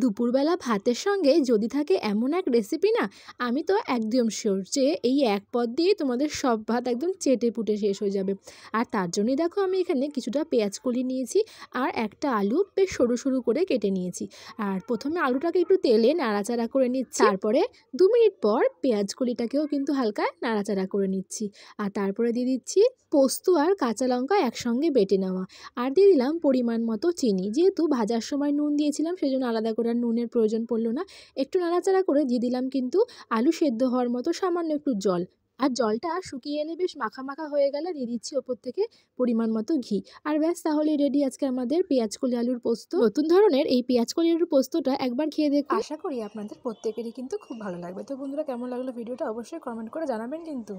দুপুরবেলা ভাতের সঙ্গে যদি থাকে এমন এক রেসিপি না আমি তো একদম শিওর যে এই এক পদ দিয়ে তোমাদের সব ভাত একদম চেটে পুটে শেষ হয়ে যাবে আর তার জন্যই দেখো আমি এখানে কিছুটা পেঁয়াজ কলি নিয়েছি আর একটা আলু বেশ সরু সরু করে কেটে নিয়েছি আর প্রথমে আলুটাকে একটু তেলে নাড়াচাড়া করে নিচ্ছি তারপরে দু মিনিট পর পেঁয়াজ কলিটাকেও কিন্তু হালকা নাড়াচাড়া করে নিচ্ছি আর তারপরে দিয়ে দিচ্ছি পোস্ত আর কাঁচা লঙ্কা একসঙ্গে বেটে নেওয়া আর দিয়ে দিলাম পরিমাণ মতো চিনি যেহেতু ভাজার সময় নুন দিয়েছিলাম সেজন্য আলাদা করে নুনের প্রয়োজন পড়লো না একটু নাড়াচাড়া করে দিয়ে দিলাম কিন্তু আলু সেদ্ধ হওয়ার মতো সামান্য একটু জল আর জলটা শুকিয়ে এলে বেশ মাখা মাখা হয়ে গেলে দিয়ে দিচ্ছি ওপর থেকে পরিমাণ মতো ঘি আর ব্যাস তাহলে রেডি আজকে আমাদের পেঁয়াজ কলি আলুর পোস্ত নতুন ধরনের এই পেঁয়াজ কলি আলুর পোস্তটা একবার খেয়ে দেখ আশা করি আপনাদের প্রত্যেকেরই কিন্তু খুব ভালো লাগবে তো বন্ধুরা কেমন লাগলো ভিডিওটা অবশ্যই কমেন্ট করে জানাবেন কিন্তু